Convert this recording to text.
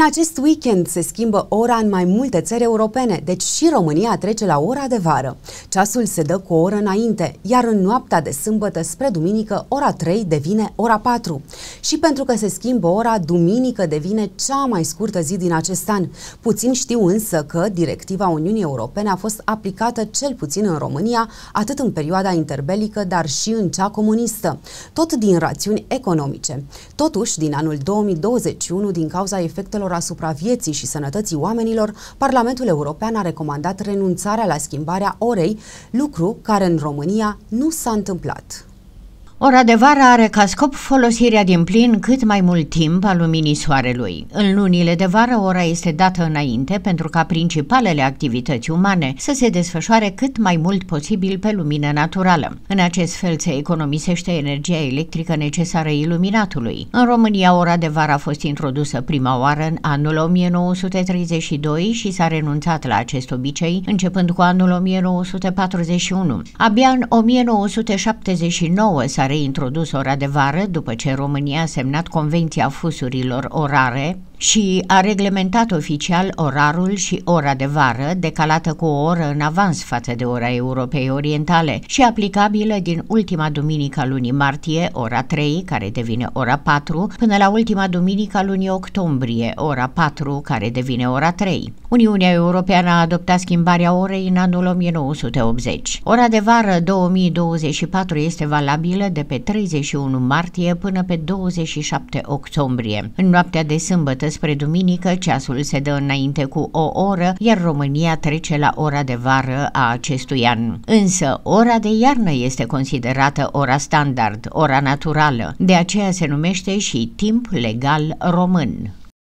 În acest weekend se schimbă ora în mai multe țări europene, deci și România trece la ora de vară. Ceasul se dă cu o oră înainte, iar în noaptea de sâmbătă spre duminică ora 3 devine ora 4. Și pentru că se schimbă ora, duminică devine cea mai scurtă zi din acest an. Puțin știu însă că directiva Uniunii Europene a fost aplicată cel puțin în România, atât în perioada interbelică, dar și în cea comunistă, tot din rațiuni economice. Totuși, din anul 2021, din cauza efectelor daunelor asupra vieții și sănătății oamenilor, Parlamentul European a recomandat renunțarea la schimbarea orei, lucru care în România nu s-a întâmplat. Ora de vară are ca scop folosirea din plin cât mai mult timp a luminii soarelui. În lunile de vară, ora este dată înainte pentru ca principalele activități umane să se desfășoare cât mai mult posibil pe lumină naturală. În acest fel se economisește energia electrică necesară iluminatului. În România, ora de vară a fost introdusă prima oară în anul 1932 și s-a renunțat la acest obicei începând cu anul 1941. Abia în 1979 s-a reintrodus ora de vară după ce România a semnat Convenția Fusurilor Orare, și a reglementat oficial orarul și ora de vară, decalată cu o oră în avans față de ora Europei Orientale și aplicabilă din ultima duminică a lunii martie, ora 3, care devine ora 4, până la ultima duminică a lunii octombrie, ora 4, care devine ora 3. Uniunea Europeană a adoptat schimbarea orei în anul 1980. Ora de vară 2024 este valabilă de pe 31 martie până pe 27 octombrie. În noaptea de sâmbătă spre duminică, ceasul se dă înainte cu o oră, iar România trece la ora de vară a acestui an. Însă, ora de iarnă este considerată ora standard, ora naturală, de aceea se numește și timp legal român.